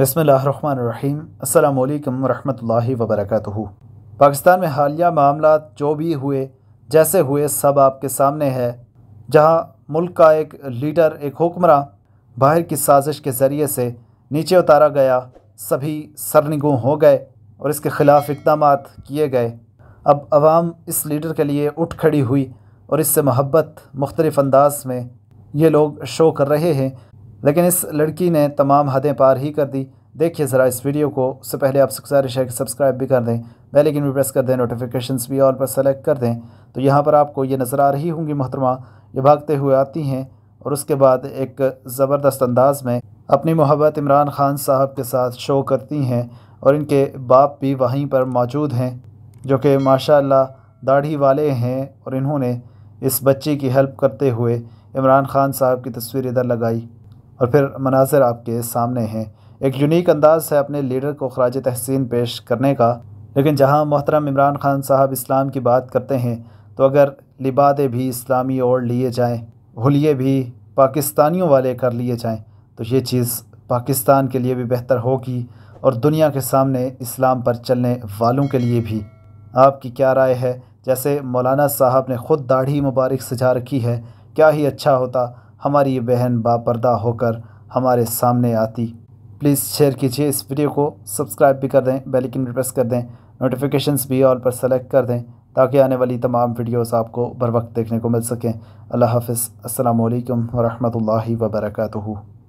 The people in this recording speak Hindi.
बसमीम अल्लाम वरहमल वबरक पाकिस्तान में हालिया मामला जो भी हुए जैसे हुए सब आपके सामने है जहां मुल्क का एक लीडर एक हुक्मर बाहर की साजिश के ज़रिए से नीचे उतारा गया सभी सरनिगु हो गए और इसके ख़िलाफ़ इकदाम किए गए अब आवाम इस लीडर के लिए उठ खड़ी हुई और इससे मोहब्बत मुख्तलिफ़ अंदाज में ये लोग शो कर रहे हैं लेकिन इस लड़की ने तमाम हदें पार ही कर दी देखिए ज़रा इस वीडियो को उससे पहले आप गुजारिश है कि सब्सक्राइब भी कर दें बेल आइकन भी प्रेस कर दें नोटिफिकेशन भी ऑल पर सेलेक्ट कर दें तो यहाँ पर आपको ये नज़र आ रही होंगी मोहतरमा ये भागते हुए आती हैं और उसके बाद एक ज़बरदस्त अंदाज में अपनी मोहब्बत इमरान खान साहब के साथ शो करती हैं और इनके बाप भी वहीं पर मौजूद हैं जो कि माशाल्लाह दाढ़ी वाले हैं और इन्होंने इस बच्ची की हेल्प करते हुए इमरान खान साहब की तस्वीर इधर लगाई और फिर मनाजर आपके सामने हैं एक यूनिक अंदाज है अपने लीडर को खराज तहसीन पेश करने का लेकिन जहाँ मोहतरम इमरान खान साहब इस्लाम की बात करते हैं तो अगर लिबादे भी इस्लामी ओर लिए जाएँ हुलिये भी पाकिस्तानियों वाले कर लिए जाएँ तो ये चीज़ पाकिस्तान के लिए भी बेहतर होगी और दुनिया के सामने इस्लाम पर चलने वालों के लिए भी आपकी क्या राय है जैसे मौलाना साहब ने ख़ुद दाढ़ी मुबारक सजा रखी है क्या ही अच्छा होता हमारी ये बहन बापरदा होकर हमारे सामने आती प्लीज़ शेयर कीजिए इस वीडियो को सब्सक्राइब भी कर दें बेल आइकन प्रेस कर दें नोटिफिकेशंस भी ऑल पर सेलेक्ट कर दें ताकि आने वाली तमाम वीडियोस आपको बर वक्त देखने को मिल सकें अल्लाह हाफ़ अल्लाम वरहमल वर्का